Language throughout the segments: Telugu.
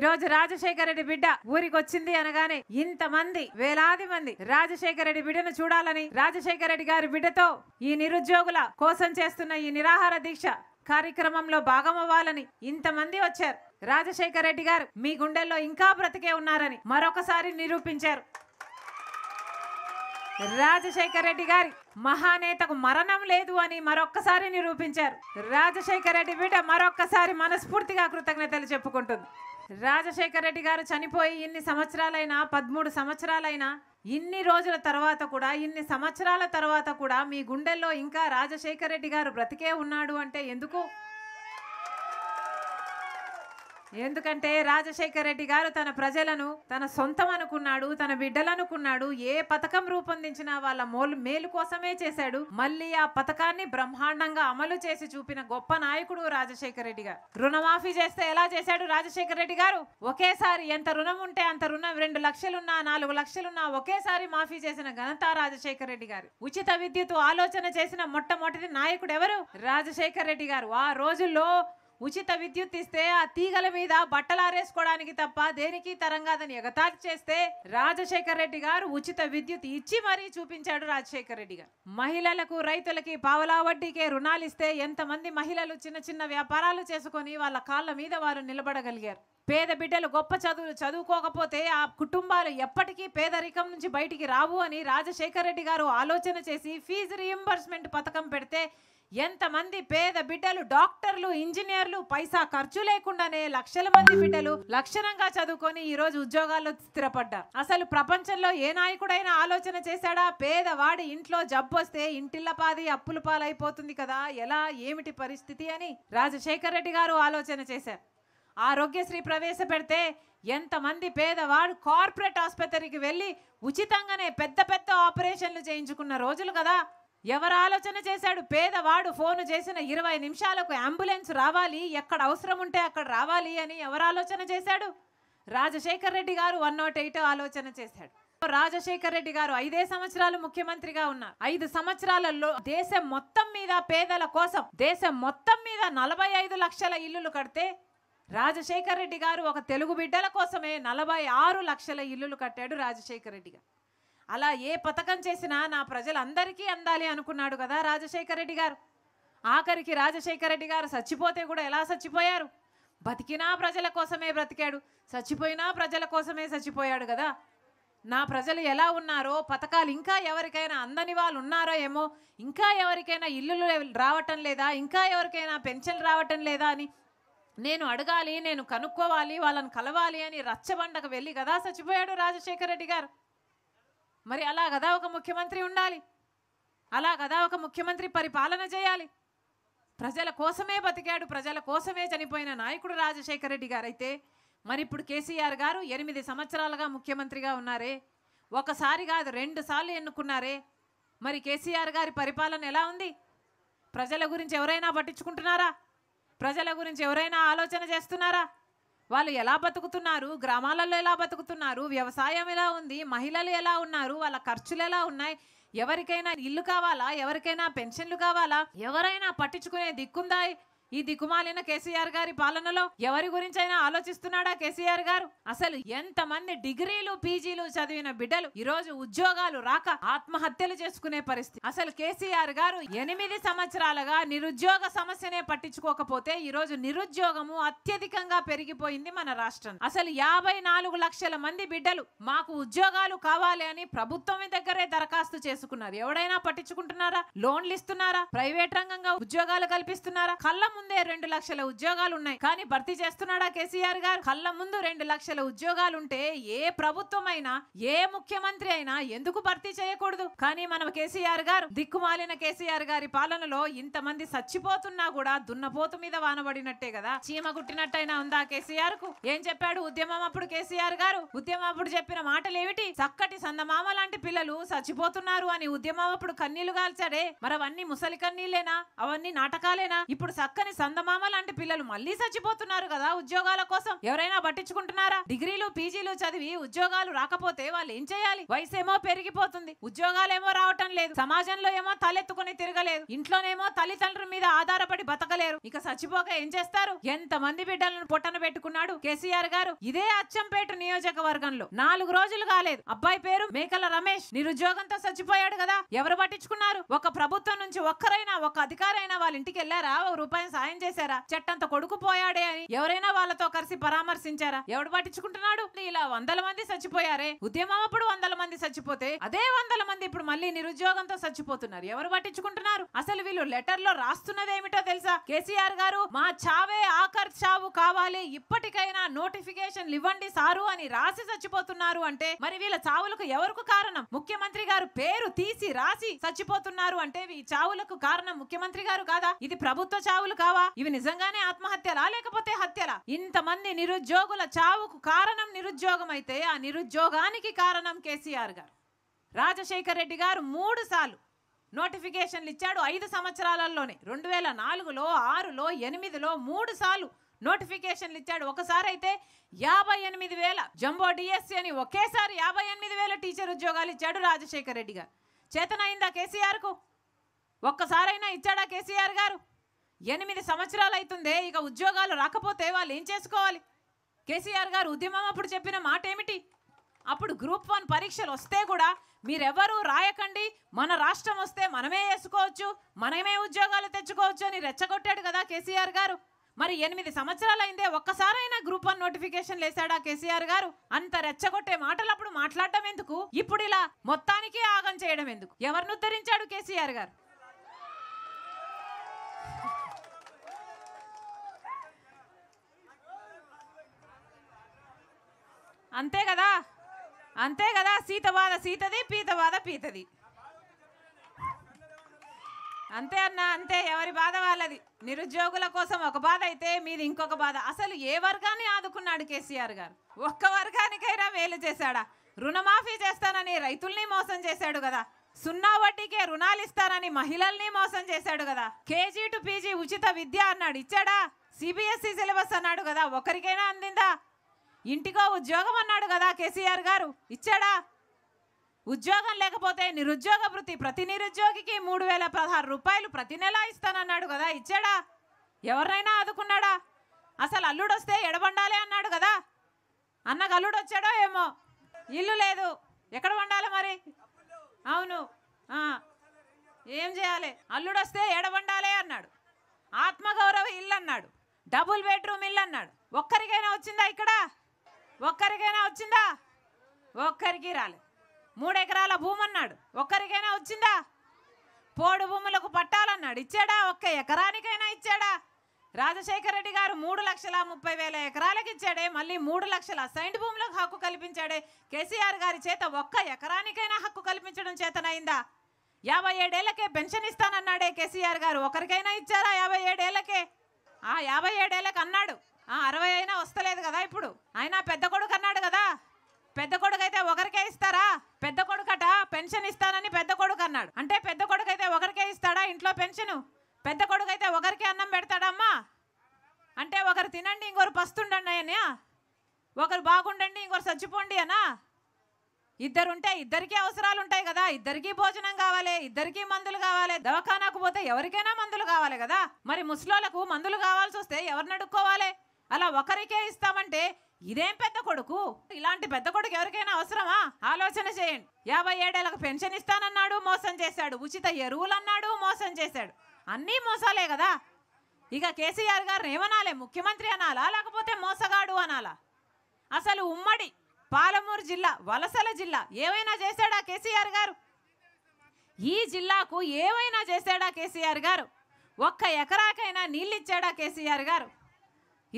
ఈరోజు రాజశేఖర రెడ్డి బిడ్డ ఊరికి వచ్చింది అనగానే ఇంతమంది వేలాది మంది రాజశేఖర రెడ్డి బిడ్డను చూడాలని రాజశేఖర రెడ్డి గారి బిడ్డతో ఈ నిరుద్యోగుల కోసం చేస్తున్న ఈ నిరాహార దీక్ష కార్యక్రమంలో భాగమవ్వాలని ఇంతమంది వచ్చారు రాజశేఖర రెడ్డి గారు మీ గుండెల్లో ఇంకా బ్రతికే ఉన్నారని మరొకసారి నిరూపించారు రాజశేఖర రెడ్డి గారి మహానేతకు మరణం లేదు అని మరొక్కసారి నిరూపించారు రాజశేఖర రెడ్డి బిడ్డ మరొక్కసారి మనస్ఫూర్తిగా కృతజ్ఞతలు చెప్పుకుంటుంది రాజశేఖర రెడ్డి గారు చనిపోయి ఇన్ని సంవత్సరాలైనా పదమూడు సంవత్సరాలైనా ఇన్ని రోజుల తర్వాత కూడా ఇన్ని సంవత్సరాల తర్వాత కూడా మీ గుండెల్లో ఇంకా రాజశేఖర రెడ్డి గారు బ్రతికే ఉన్నాడు అంటే ఎందుకు ఎందుకంటే రాజశేఖర్ రెడ్డి గారు తన ప్రజలను తన సొంతం అనుకున్నాడు తన బిడ్డలు అనుకున్నాడు ఏ పథకం రూపొందించినా వాళ్ళ మోల్ మేలు కోసమే చేశాడు మళ్ళీ ఆ పథకాన్ని బ్రహ్మాండంగా అమలు చేసి చూపిన గొప్ప నాయకుడు రాజశేఖర్ రెడ్డి గారు రుణమాఫీ చేస్తే ఎలా చేశాడు రాజశేఖర్ రెడ్డి గారు ఒకేసారి ఎంత రుణం ఉంటే అంత రుణం రెండు లక్షలున్నా నాలుగు లక్షలున్నా ఒకేసారి మాఫీ చేసిన ఘనత రాజశేఖర్ రెడ్డి గారు ఉచిత విద్యుత్ ఆలోచన చేసిన మొట్టమొదటి నాయకుడు ఎవరు రాజశేఖర్ రెడ్డి గారు ఆ రోజుల్లో ఉచిత విద్యుత్ ఇస్తే ఆ తీగల మీద బట్టలు ఆరేసుకోవడానికి తప్ప దేనికి తరంగాదని ఎగతాటి చేస్తే రాజశేఖర్ రెడ్డి గారు ఉచిత విద్యుత్ ఇచ్చి మరీ చూపించాడు రాజశేఖర్ రెడ్డి గారు మహిళలకు రైతులకి పావలా వడ్డీకే రుణాలు ఇస్తే ఎంతమంది మహిళలు చిన్న చిన్న వ్యాపారాలు చేసుకొని వాళ్ళ కాళ్ళ మీద వారు నిలబడగలిగారు పేద బిడ్డలు గొప్ప చదువులు చదువుకోకపోతే ఆ కుటుంబాలు ఎప్పటికీ పేదరికం నుంచి బయటికి రావు అని రాజశేఖర్ రెడ్డి గారు ఆలోచన చేసి ఫీజు రియంబర్స్మెంట్ పథకం పెడితే ఎంతమంది పేద బిడ్డలు డాక్టర్లు ఇంజనీర్లు పైసా ఖర్చు లేకుండానే లక్షల మంది బిడ్డలు లక్షణంగా చదువుకొని ఈ రోజు ఉద్యోగాల్లో స్థిరపడ్డారు అసలు ప్రపంచంలో ఏ నాయకుడైనా ఆలోచన చేశాడా పేదవాడి ఇంట్లో జబ్బు వస్తే ఇంటిల్లపాది అప్పుల పాలైపోతుంది కదా ఎలా ఏమిటి పరిస్థితి అని రాజశేఖర్ రెడ్డి గారు ఆలోచన చేశారు ఆరోగ్యశ్రీ ప్రవేశపెడితే ఎంతమంది పేదవాడు కార్పొరేట్ ఆసుపత్రికి వెళ్ళి ఉచితంగానే పెద్ద పెద్ద ఆపరేషన్లు చేయించుకున్న రోజులు కదా ఎవరు ఆలోచన చేశాడు పేదవాడు ఫోన్ చేసిన ఇరవై నిమిషాలకు అంబులెన్స్ రావాలి ఎక్కడ అవసరం ఉంటే అక్కడ రావాలి అని ఎవరు ఆలోచన చేశాడు రాజశేఖర్ రెడ్డి గారు వన్ నాట్ ఎయిట్ ఆలోచన చేశాడు రాజశేఖర్ రెడ్డి గారు ఐదే సంవత్సరాలు ముఖ్యమంత్రిగా ఉన్నారు ఐదు సంవత్సరాలలో దేశం మొత్తం మీద పేదల కోసం దేశం మొత్తం మీద నలభై ఐదు లక్షల ఇల్లులు కడితే రాజశేఖర్ రెడ్డి గారు ఒక తెలుగు బిడ్డల కోసమే నలభై ఆరు లక్షల ఇల్లులు కట్టాడు రాజశేఖర రెడ్డి గారు అలా ఏ పథకం చేసినా నా ప్రజలందరికీ అందాలి అనుకున్నాడు కదా రాజశేఖర రెడ్డి గారు ఆఖరికి రాజశేఖర రెడ్డి గారు చచ్చిపోతే కూడా ఎలా చచ్చిపోయారు బతికినా ప్రజల కోసమే బ్రతికాడు చచ్చిపోయినా ప్రజల కోసమే చచ్చిపోయాడు కదా నా ప్రజలు ఎలా ఉన్నారో పథకాలు ఇంకా ఎవరికైనా అందని వాళ్ళు ఉన్నారో ఏమో ఇంకా ఎవరికైనా ఇల్లులు రావటం లేదా ఇంకా ఎవరికైనా పెన్షన్ రావటం లేదా అని నేను అడగాలి నేను కనుక్కోవాలి వాళ్ళని కలవాలి అని రచ్చబండకు వెళ్ళి కదా చచ్చిపోయాడు రాజశేఖర రెడ్డి గారు మరి అలా కదా ఒక ముఖ్యమంత్రి ఉండాలి అలా కదా ఒక ముఖ్యమంత్రి పరిపాలన చేయాలి ప్రజల కోసమే బతికాడు ప్రజల కోసమే చనిపోయిన నాయకుడు రాజశేఖర రెడ్డి గారైతే మరి ఇప్పుడు కేసీఆర్ గారు ఎనిమిది సంవత్సరాలుగా ముఖ్యమంత్రిగా ఉన్నారే ఒకసారి కాదు రెండు సార్లు ఎన్నుకున్నారే మరి కేసీఆర్ గారి పరిపాలన ఎలా ఉంది ప్రజల గురించి ఎవరైనా పట్టించుకుంటున్నారా ప్రజల గురించి ఎవరైనా ఆలోచన చేస్తున్నారా వాళ్ళు ఎలా బతుకుతున్నారు గ్రామాలలో ఎలా బతుకుతున్నారు వ్యవసాయం ఎలా ఉంది మహిళలు ఎలా ఉన్నారు వాళ్ళ ఖర్చులు ఎలా ఉన్నాయి ఎవరికైనా ఇల్లు కావాలా ఎవరికైనా పెన్షన్లు కావాలా ఎవరైనా పట్టించుకునే దిక్కుందాయి ఈ దిగుమాలిన కేసీఆర్ గారి పాలనలో ఎవరి గురించి అయినా ఆలోచిస్తున్నాడా కేసీఆర్ గారు అసలు ఎంతమంది డిగ్రీలు పీజీలు చదివిన బిడ్డలు ఈ రోజు ఉద్యోగాలు రాక ఆత్మహత్యలు చేసుకునే పరిస్థితి అసలు కేసీఆర్ గారు ఎనిమిది సంవత్సరాలుగా నిరుద్యోగ సమస్యనే పట్టించుకోకపోతే ఈ రోజు నిరుద్యోగము అత్యధికంగా పెరిగిపోయింది మన రాష్ట్రం అసలు యాభై నాలుగు లక్షల మంది బిడ్డలు మాకు ఉద్యోగాలు కావాలి అని ప్రభుత్వం దగ్గరే దరఖాస్తు చేసుకున్నారు ఎవడైనా పట్టించుకుంటున్నారా లోన్లు ఇస్తున్నారా ప్రైవేట్ రంగంగా ఉద్యోగాలు కల్పిస్తున్నారా కళ్ళ ముందే రెండు లక్షల ఉద్యోగాలు ఉన్నాయి కానీ భర్తీ చేస్తున్నాడా కేసీఆర్ గారు కళ్ళ ముందు రెండు లక్షల ఉద్యోగాలు ఉంటే ఏ అయినా ఏ ముఖ్యమంత్రి అయినా ఎందుకు భర్తీ చేయకూడదు కానీ మన కేసీఆర్ గారు దిక్కుమాలిన కేసీఆర్ గారి పాలనలో ఇంతమంది చచ్చిపోతున్నా కూడా దున్నపోతు మీద వానబడినట్టే కదా చీమ గుట్టినట్టయినా ఉందా కేసీఆర్ కు ఏం చెప్పాడు ఉద్యమం అప్పుడు కేసీఆర్ గారు ఉద్యమం అప్పుడు చెప్పిన మాటలేమిటి చక్కటి సందమామ లాంటి పిల్లలు చచ్చిపోతున్నారు అని ఉద్యమం అప్పుడు కన్నీళ్లు కాల్చాడే మరవన్నీ ముసలి కన్నీళ్లేనా అవన్నీ నాటకాలేనా ఇప్పుడు చక్కని కానీ సందమామ లాంటి పిల్లలు మళ్ళీ చచ్చిపోతున్నారు కదా ఉద్యోగాల కోసం ఎవరైనా పట్టించుకుంటున్నారా డిగ్రీలు పీజీలు చదివి ఉద్యోగాలు రాకపోతే వాళ్ళు ఏం చేయాలి వయసు ఏమో పెరిగిపోతుంది ఉద్యోగాలేమో రావటం లేదు సమాజంలో ఏమో తలెత్తుకుని తిరగలేదు ఇంట్లోనేమో తల్లిదండ్రుల మీద ఆధారపడి బతకలేరు ఇక చచ్చిపోక ఏం చేస్తారు ఎంత మంది బిడ్డలను పొట్టన పెట్టుకున్నాడు కేసీఆర్ గారు ఇదే అచ్చంపేట నియోజకవర్గంలో నాలుగు రోజులు కాలేదు అబ్బాయి పేరు మేకల రమేష్ నిరుద్యోగంతో చచ్చిపోయాడు కదా ఎవరు పట్టించుకున్నారు ఒక ప్రభుత్వం నుంచి ఒక్కరైనా ఒక అధికారైనా వాళ్ళ ఇంటికి వెళ్ళారా ఒక రూపాయి సాయం చేశారా చెట్టంత కొడుకు పోయాడే అని ఎవరైనా వాళ్ళతో కలిసి పరామర్శించారా ఎవడు పట్టించుకుంటున్నాడు ఇలా వందల మంది చచ్చిపోయారే ఉద్యమం అప్పుడు వందల మంది చచ్చిపోతే అదే వందల మంది ఇప్పుడు మళ్ళీ నిరుద్యోగంతో చచ్చిపోతున్నారు ఎవరు పట్టించుకుంటున్నారు అసలు వీళ్ళు లెటర్ లో రాస్తున్నది ఏమిటో తెలుసా కేసీఆర్ గారు మా చావే ఆఖర్ చావు కావాలి ఇప్పటికైనా నోటిఫికేషన్ ఇవ్వండి సారు అని రాసి చచ్చిపోతున్నారు అంటే మరి వీళ్ళ చావులకు ఎవరికి కారణం ముఖ్యమంత్రి గారు పేరు తీసి రాసి చచ్చిపోతున్నారు అంటే ఈ చావులకు కారణం ముఖ్యమంత్రి గారు కాదా ఇది ప్రభుత్వ చావులు కావు చూసావా ఇవి నిజంగానే ఆత్మహత్యలా లేకపోతే హత్యలా ఇంతమంది నిరుద్యోగుల చావుకు కారణం నిరుద్యోగం అయితే ఆ నిరుద్యోగానికి కారణం కేసీఆర్ గారు రాజశేఖర్ రెడ్డి గారు మూడు సార్లు నోటిఫికేషన్లు ఇచ్చాడు ఐదు సంవత్సరాలలోనే రెండు వేల నాలుగులో ఆరులో ఎనిమిదిలో మూడు సార్లు నోటిఫికేషన్లు ఇచ్చాడు ఒకసారి అయితే యాభై ఎనిమిది వేల జంబో డిఎస్సి అని ఒకేసారి యాభై ఎనిమిది వేల టీచర్ ఉద్యోగాలు ఇచ్చాడు రాజశేఖర్ రెడ్డి గారు చేతనైందా కేసీఆర్కు ఒక్కసారైనా ఇచ్చాడా కేసీఆర్ గారు ఎనిమిది సంవత్సరాలు అవుతుందే ఇక ఉద్యోగాలు రాకపోతే వాళ్ళు ఏం చేసుకోవాలి కేసీఆర్ గారు ఉద్యమం అప్పుడు చెప్పిన మాట ఏమిటి అప్పుడు గ్రూప్ వన్ పరీక్షలు వస్తే కూడా మీరెవరూ రాయకండి మన రాష్ట్రం వస్తే మనమే వేసుకోవచ్చు మనమే ఉద్యోగాలు తెచ్చుకోవచ్చు అని రెచ్చగొట్టాడు కదా కేసీఆర్ గారు మరి ఎనిమిది సంవత్సరాలు అయిందే ఒక్కసారైనా గ్రూప్ వన్ నోటిఫికేషన్ లేసాడా కేసీఆర్ గారు అంత రెచ్చగొట్టే మాటలు అప్పుడు మాట్లాడటం ఎందుకు ఇప్పుడు ఇలా మొత్తానికి ఆగం చేయడం ఎందుకు ఎవరిని ఉద్ధరించాడు కేసీఆర్ గారు అంతే కదా అంతే కదా సీత బాధ సీతది పీత బాధ పీతది అంతే అన్న అంతే ఎవరి బాధ వాళ్ళది నిరుద్యోగుల కోసం ఒక బాధ అయితే మీది ఇంకొక బాధ అసలు ఏ వర్గాన్ని ఆదుకున్నాడు కేసీఆర్ గారు ఒక్క వర్గానికైనా మేలు చేశాడా రుణమాఫీ చేస్తానని రైతుల్ని మోసం చేశాడు కదా సున్నా వడ్డీకే రుణాలు ఇస్తానని మహిళల్ని మోసం చేశాడు కదా కేజీ టు పీజీ ఉచిత విద్య అన్నాడు ఇచ్చాడా సిబిఎస్ఈ సిలబస్ అన్నాడు కదా ఒకరికైనా అందిందా ఇంటికో ఉద్యోగం అన్నాడు కదా కేసీఆర్ గారు ఇచ్చాడా ఉద్యోగం లేకపోతే నిరుద్యోగ వృత్తి ప్రతి నిరుద్యోగికి మూడు వేల పదహారు రూపాయలు ప్రతి నెల ఇస్తానన్నాడు కదా ఇచ్చాడా ఎవరినైనా ఆదుకున్నాడా అసలు అల్లుడు వస్తే ఎడబండాలి అన్నాడు కదా అన్నకు అల్లుడు వచ్చాడో ఏమో ఇల్లు లేదు ఎక్కడ వండాలి మరి అవును ఏం చేయాలి అల్లుడు వస్తే ఎడబండాలి అన్నాడు ఆత్మగౌరవ ఇల్లు అన్నాడు డబుల్ బెడ్రూమ్ ఇల్లు అన్నాడు ఒక్కరికైనా వచ్చిందా ఇక్కడ ఒక్కరికైనా వచ్చిందా ఒక్కరికి రాలేదు మూడు ఎకరాల భూమి అన్నాడు ఒక్కరికైనా వచ్చిందా పోడు భూములకు పట్టాలన్నాడు ఇచ్చాడా ఒక్క ఎకరానికైనా ఇచ్చాడా రాజశేఖర రెడ్డి గారు మూడు లక్షల ముప్పై వేల ఎకరాలకు ఇచ్చాడే మళ్ళీ మూడు లక్షల అసైన్డ్ భూములకు హక్కు కల్పించాడే కేసీఆర్ గారి చేత ఒక్క ఎకరానికైనా హక్కు కల్పించడం చేతనైందా యాభై ఏడేళ్లకే పెన్షన్ ఇస్తానన్నాడే కేసీఆర్ గారు ఒకరికైనా ఇచ్చారా యాభై ఏడేళ్లకే ఆ యాభై ఏడేళ్ళకి అన్నాడు అరవై అయినా వస్తలేదు కదా ఇప్పుడు ఆయన పెద్ద కొడుకు అన్నాడు కదా పెద్ద కొడుకు అయితే ఒకరికే ఇస్తారా పెద్ద కొడుకట పెన్షన్ ఇస్తానని పెద్ద కొడుకు అన్నాడు అంటే పెద్ద కొడుకు అయితే ఒకరికే ఇస్తాడా ఇంట్లో పెన్షన్ పెద్ద కొడుకు అయితే ఒకరికే అన్నం పెడతాడమ్మా అంటే ఒకరు తినండి ఇంకొకరు పస్తుండండి అయ్యా ఒకరు బాగుండండి ఇంకొకరు చచ్చిపోండి అనా ఉంటే ఇద్దరికీ అవసరాలు ఉంటాయి కదా ఇద్దరికీ భోజనం కావాలి ఇద్దరికీ మందులు కావాలి దవాఖానాకు పోతే ఎవరికైనా మందులు కావాలి కదా మరి ముసలోళ్ళకు మందులు కావాల్సి వస్తే ఎవరిని అడుక్కోవాలి అలా ఒకరికే ఇస్తామంటే ఇదేం పెద్ద కొడుకు ఇలాంటి పెద్ద కొడుకు ఎవరికైనా అవసరమా ఆలోచన చేయండి యాభై ఏడేళ్ళకు పెన్షన్ ఇస్తానన్నాడు మోసం చేశాడు ఉచిత ఎరువులు అన్నాడు మోసం చేశాడు అన్నీ మోసాలే కదా ఇక కేసీఆర్ గారిని ఏమనాలే ముఖ్యమంత్రి అనాలా లేకపోతే మోసగాడు అనాలా అసలు ఉమ్మడి పాలమూరు జిల్లా వలసల జిల్లా ఏవైనా చేశాడా కేసీఆర్ గారు ఈ జిల్లాకు ఏవైనా చేశాడా కేసీఆర్ గారు ఒక్క ఎకరాకైనా నీళ్ళిచ్చాడా కేసీఆర్ గారు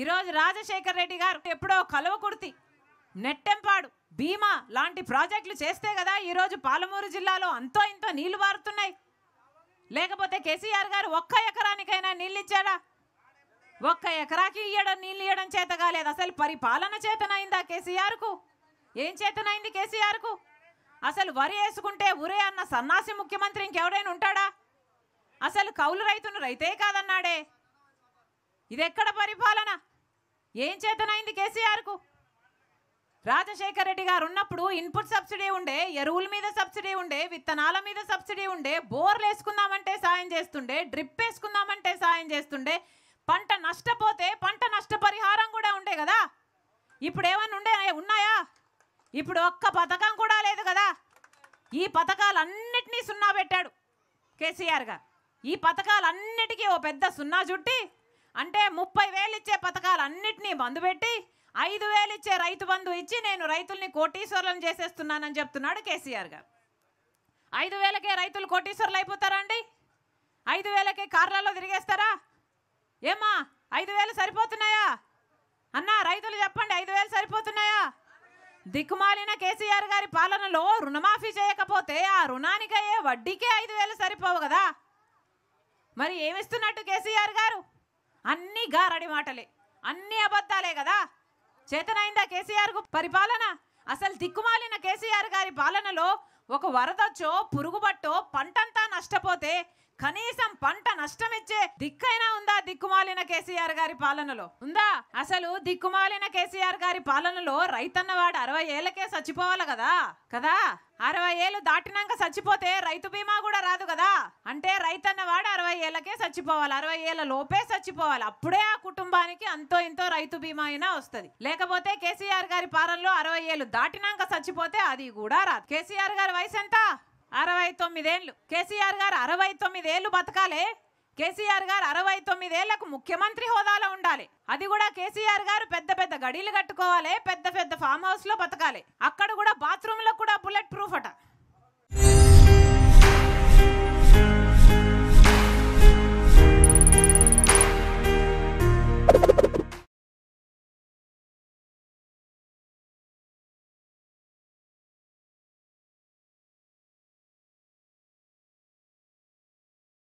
ఈరోజు రాజశేఖర్ రెడ్డి గారు ఎప్పుడో కుర్తి నెట్టెంపాడు భీమా లాంటి ప్రాజెక్టులు చేస్తే కదా ఈరోజు పాలమూరు జిల్లాలో అంతో ఇంతో నీళ్లు బారుతున్నాయి లేకపోతే కేసీఆర్ గారు ఒక్క ఎకరానికైనా నీళ్ళు ఇచ్చాడా ఒక్క ఎకరాకి ఇయ్యడం నీళ్ళు ఇవ్వడం చేత కాలేదు అసలు పరిపాలన చేతనైందా కేసీఆర్కు ఏం చేతనైంది కేసీఆర్కు అసలు వరి వేసుకుంటే ఉరే అన్న సన్నాసి ముఖ్యమంత్రి ఇంకెవడైనా ఉంటాడా అసలు కౌలు రైతును రైతే కాదన్నాడే ఇది ఎక్కడ పరిపాలన ఏం చేతనైంది కేసీఆర్కు రాజశేఖర రెడ్డి గారు ఉన్నప్పుడు ఇన్పుట్ సబ్సిడీ ఉండే ఎరువుల మీద సబ్సిడీ ఉండే విత్తనాల మీద సబ్సిడీ ఉండే బోర్లు వేసుకుందామంటే సాయం చేస్తుండే డ్రిప్ వేసుకుందామంటే సాయం చేస్తుండే పంట నష్టపోతే పంట నష్టపరిహారం కూడా ఉండే కదా ఇప్పుడు ఏమన్నా ఉండే ఉన్నాయా ఇప్పుడు ఒక్క పథకం కూడా లేదు కదా ఈ పథకాలన్నిటినీ సున్నా పెట్టాడు కేసీఆర్ గారు ఈ పథకాలన్నిటికీ ఓ పెద్ద సున్నా చుట్టి అంటే ముప్పై వేలు ఇచ్చే పథకాలు అన్నిటినీ బంధు పెట్టి ఐదు వేలు ఇచ్చే రైతు బంధు ఇచ్చి నేను రైతుల్ని కోటీశ్వర్లను చేసేస్తున్నానని చెప్తున్నాడు కేసీఆర్ గారు ఐదు వేలకే రైతులు కోటీశ్వర్లు అయిపోతారా అండి ఐదు వేలకే కార్లలో తిరిగేస్తారా ఏమా ఐదు వేలు సరిపోతున్నాయా అన్న రైతులు చెప్పండి ఐదు వేలు సరిపోతున్నాయా దిక్కుమాలిన కేసీఆర్ గారి పాలనలో రుణమాఫీ చేయకపోతే ఆ రుణానికయ్యే వడ్డీకే ఐదు వేలు సరిపోవు కదా మరి ఏమిస్తున్నట్టు కేసీఆర్ గారు అన్నీ గారడి మాటలే అన్ని అబద్ధాలే కదా చేతనైందా కు పరిపాలన అసలు దిక్కుమాలిన కేసీఆర్ గారి పాలనలో ఒక వరదొచ్చో పురుగుబట్టో పంటంతా నష్టపోతే కనీసం పంట నష్టమిచ్చే దిక్కైనా ఉందా దిక్కుమాలిన కేసీఆర్ గారి పాలనలో ఉందా అసలు దిక్కుమాలిన కేసీఆర్ గారి పాలనలో రైతన్నవాడు అరవై ఏళ్ళకే చచ్చిపోవాలి కదా కదా అరవై ఏళ్ళు దాటినాక చచ్చిపోతే రైతు బీమా కూడా రాదు కదా అంటే రైతన్నవాడు అరవై ఏళ్ళకే చచ్చిపోవాలి అరవై ఏళ్ళ లోపే చచ్చిపోవాలి అప్పుడే ఆ కుటుంబానికి అంతో ఇంతో రైతు బీమా అయినా వస్తుంది లేకపోతే కేసీఆర్ గారి పాలనలో అరవై ఏళ్ళు దాటినాక చచ్చిపోతే అది కూడా రాదు కేసీఆర్ గారి వయసు ఎంత అరవై తొమ్మిదేళ్ళు కేసీఆర్ గారు అరవై తొమ్మిదేళ్ళు బతకాలే కేసీఆర్ గారు అరవై తొమ్మిదేళ్లకు ముఖ్యమంత్రి హోదాలో ఉండాలి అది కూడా కేసీఆర్ గారు పెద్ద పెద్ద గడీలు కట్టుకోవాలి పెద్ద పెద్ద ఫామ్ హౌస్ లో బతకాలి అక్కడ కూడా బాత్రూమ్ లో కూడా బుల్లెట్ ప్రూఫ్ అట